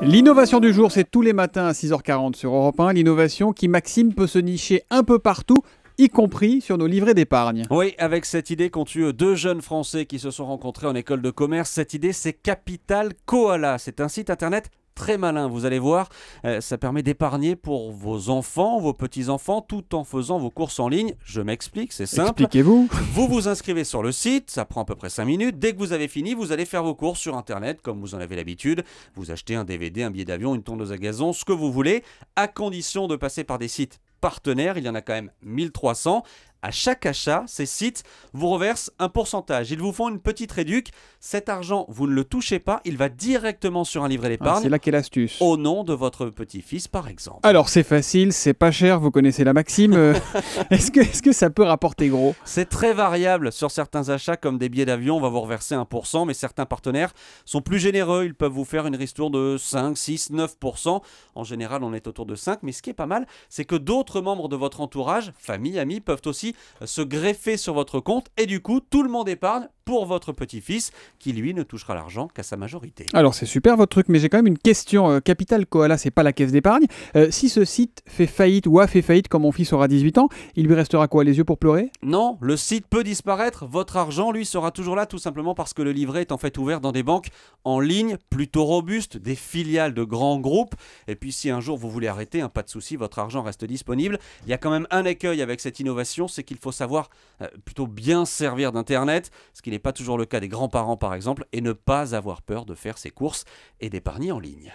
L'innovation du jour, c'est tous les matins à 6h40 sur Europe 1. L'innovation qui, Maxime, peut se nicher un peu partout y compris sur nos livrets d'épargne. Oui, avec cette idée qu'ont eu deux jeunes Français qui se sont rencontrés en école de commerce, cette idée c'est Capital Koala. C'est un site internet très malin, vous allez voir. Euh, ça permet d'épargner pour vos enfants, vos petits-enfants, tout en faisant vos courses en ligne. Je m'explique, c'est simple. Expliquez-vous. Vous vous inscrivez sur le site, ça prend à peu près 5 minutes. Dès que vous avez fini, vous allez faire vos courses sur Internet, comme vous en avez l'habitude. Vous achetez un DVD, un billet d'avion, une tondeuse à gazon, ce que vous voulez, à condition de passer par des sites partenaires, il y en a quand même 1300. À chaque achat, ces sites vous reversent un pourcentage. Ils vous font une petite réduc. Cet argent, vous ne le touchez pas. Il va directement sur un livret d'épargne. Ah, c'est là qu'est l'astuce. Au nom de votre petit-fils, par exemple. Alors, c'est facile, c'est pas cher. Vous connaissez la maxime. Euh, est-ce, que, est-ce que ça peut rapporter gros C'est très variable. Sur certains achats, comme des billets d'avion, on va vous reverser 1%. Mais certains partenaires sont plus généreux. Ils peuvent vous faire une ristourne de 5, 6, 9%. En général, on est autour de 5. Mais ce qui est pas mal, c'est que d'autres membres de votre entourage, famille, amis, peuvent aussi euh, se greffer sur votre compte et du coup tout le monde épargne, pour votre petit-fils, qui lui ne touchera l'argent qu'à sa majorité. Alors c'est super votre truc, mais j'ai quand même une question. Euh, capitale, Capital Koala, c'est pas la caisse d'épargne. Euh, si ce site fait faillite ou a fait faillite quand mon fils aura 18 ans, il lui restera quoi les yeux pour pleurer Non, le site peut disparaître, votre argent lui sera toujours là tout simplement parce que le livret est en fait ouvert dans des banques en ligne plutôt robustes, des filiales de grands groupes. Et puis si un jour vous voulez arrêter, un hein, pas de souci, votre argent reste disponible. Il y a quand même un écueil avec cette innovation, c'est qu'il faut savoir euh, plutôt bien servir d'Internet, ce qui n'est n'est pas toujours le cas des grands-parents par exemple, et ne pas avoir peur de faire ses courses et d'épargner en ligne.